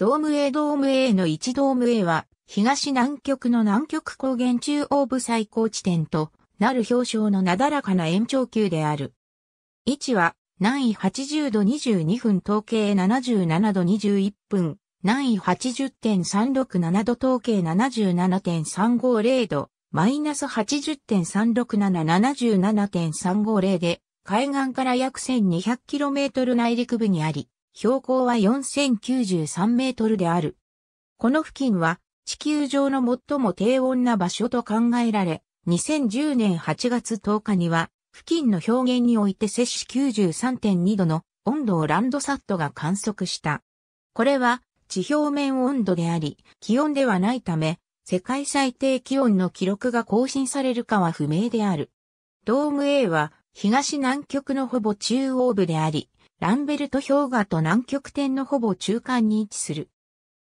ドーム A ドーム A の1ドーム A は、東南極の南極高原中央部最高地点となる表彰のなだらかな延長級である。位置は、南緯80度22分統計77度21分、南緯80.367度統計77.350度、マイナス80.36777.350で、海岸から約 1200km 内陸部にあり、標高は4093メートルである。この付近は地球上の最も低温な場所と考えられ、2010年8月10日には、付近の表現において摂氏93.2度の温度をランドサットが観測した。これは地表面温度であり、気温ではないため、世界最低気温の記録が更新されるかは不明である。ドーム A は東南極のほぼ中央部であり、ランベルト氷河と南極点のほぼ中間に位置する。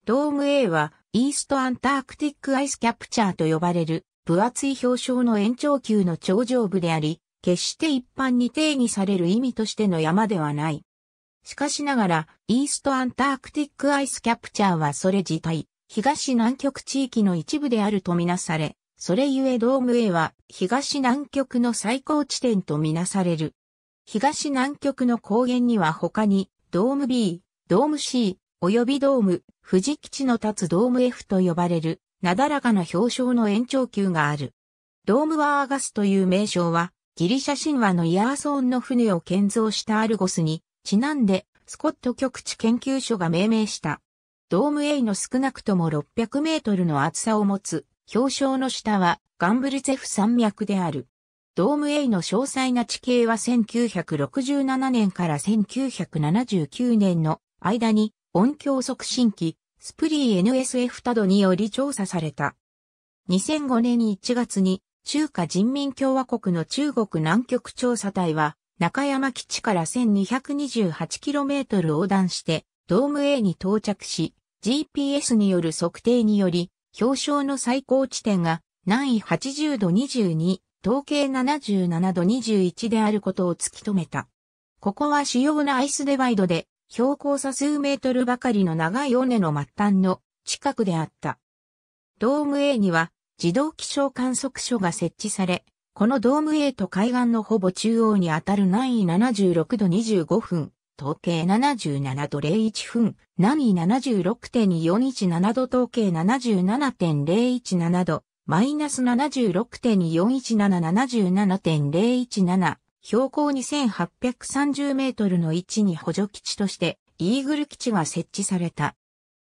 ドーム A は、イーストアンタークティックアイスキャプチャーと呼ばれる、分厚い氷床の延長級の頂上部であり、決して一般に定義される意味としての山ではない。しかしながら、イーストアンタークティックアイスキャプチャーはそれ自体、東南極地域の一部であるとみなされ、それゆえドーム A は東南極の最高地点とみなされる。東南極の高原には他にドーム B、ドーム C、及びドーム、富士基地の立つドーム F と呼ばれる、なだらかな氷床の延長球がある。ドームワーガスという名称は、ギリシャ神話のイヤーソーンの船を建造したアルゴスに、ちなんで、スコット極地研究所が命名した。ドーム A の少なくとも600メートルの厚さを持つ、表彰の下はガンブルツェフ山脈である。ドーム A の詳細な地形は1967年から1979年の間に音響促進器、スプリー NSF などにより調査された。2005年1月に中華人民共和国の中国南極調査隊は中山基地から 1228km 横断してドーム A に到着し GPS による測定により表彰の最高地点が南緯80度22、東経77度21であることを突き止めた。ここは主要なアイスデバイドで、標高差数メートルばかりの長い尾根の末端の近くであった。ドーム A には自動気象観測所が設置され、このドーム A と海岸のほぼ中央にあたる南緯76度25分、統計77度01分、南76.417度統計77.017度、マイナス76.417777.017、標高2830メートルの位置に補助基地として、イーグル基地が設置された。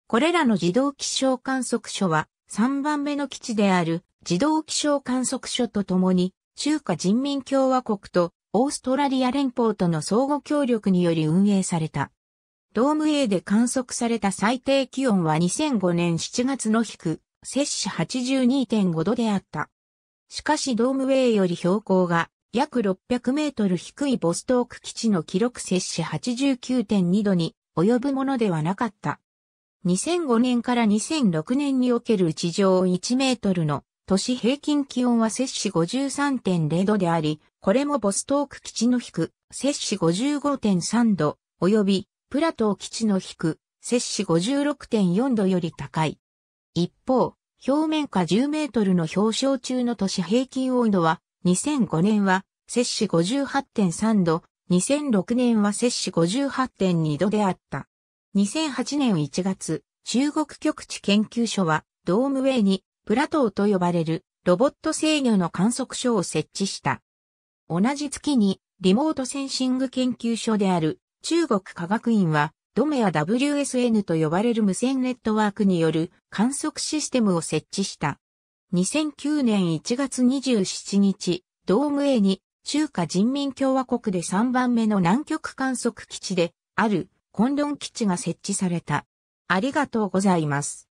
これらの自動気象観測所は、3番目の基地である自動気象観測所とともに、中華人民共和国とオーストラリア連邦との相互協力により運営された。ドーム A で観測された最低気温は2005年7月の低、摂氏82.5度であった。しかしドームウェイより標高が約600メートル低いボストーク基地の記録摂氏89.2度に及ぶものではなかった。2005年から2006年における地上1メートルの都市平均気温は摂氏53.0度であり、これもボストーク基地の引く、摂氏55.3度、及び、プラトー基地の引く、摂氏56.4度より高い。一方、表面下10メートルの表彰中の都市平均温度は、2005年は、摂氏58.3度、2006年は摂氏58.2度であった。2008年1月、中国局地研究所は、ドームウェイに、プラトーと呼ばれる、ロボット制御の観測所を設置した。同じ月にリモートセンシング研究所である中国科学院はドメア WSN と呼ばれる無線ネットワークによる観測システムを設置した。2009年1月27日、ドーム A に中華人民共和国で3番目の南極観測基地であるコンロン基地が設置された。ありがとうございます。